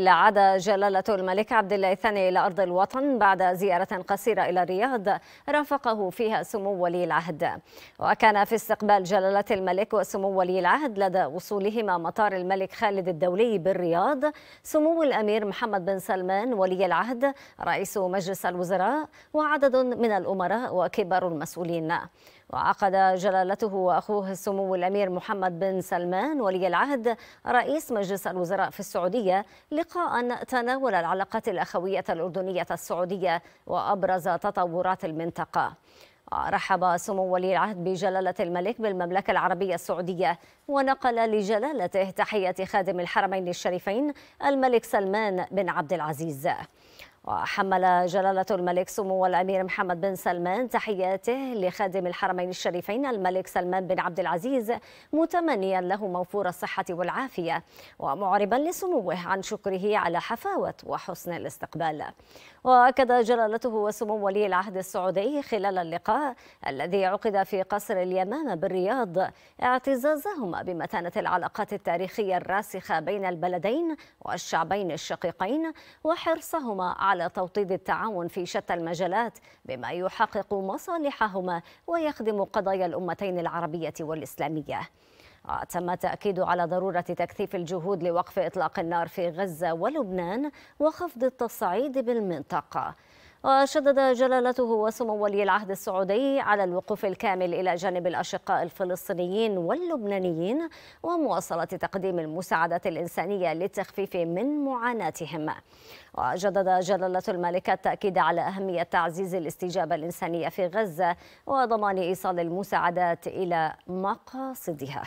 لعاد جلالة الملك عبد الله الثاني إلى أرض الوطن بعد زيارة قصيرة إلى الرياض رافقه فيها سمو ولي العهد وكان في استقبال جلالة الملك وسمو ولي العهد لدى وصولهما مطار الملك خالد الدولي بالرياض سمو الأمير محمد بن سلمان ولي العهد رئيس مجلس الوزراء وعدد من الأمراء وكبار المسؤولين وعقد جلالته وأخوه السمو الأمير محمد بن سلمان ولي العهد رئيس مجلس الوزراء في السعودية لقاء تناول العلاقات الأخوية الأردنية السعودية وأبرز تطورات المنطقة رحب سمو ولي العهد بجلالة الملك بالمملكة العربية السعودية ونقل لجلالته تحية خادم الحرمين الشريفين الملك سلمان بن عبد العزيز وحمل جلالة الملك سمو الأمير محمد بن سلمان تحياته لخادم الحرمين الشريفين الملك سلمان بن عبد العزيز متمنيا له موفور الصحة والعافية ومعربا لسموه عن شكره على حفاوة وحسن الاستقبال وأكد جلالته وسمو ولي العهد السعودي خلال اللقاء الذي عقد في قصر اليمامة بالرياض اعتزازهما بمتانة العلاقات التاريخية الراسخة بين البلدين والشعبين الشقيقين وحرصهما على توطيد التعاون في شتى المجالات بما يحقق مصالحهما ويخدم قضايا الأمتين العربية والإسلامية تم التأكيد على ضرورة تكثيف الجهود لوقف إطلاق النار في غزة ولبنان وخفض التصعيد بالمنطقة وشدد جلالته وسمو ولي العهد السعودي على الوقوف الكامل إلى جانب الأشقاء الفلسطينيين واللبنانيين ومواصلة تقديم المساعدات الإنسانية للتخفيف من معاناتهم وجدد جلالة الملكة التأكيد على أهمية تعزيز الاستجابة الإنسانية في غزة وضمان إيصال المساعدات إلى مقاصدها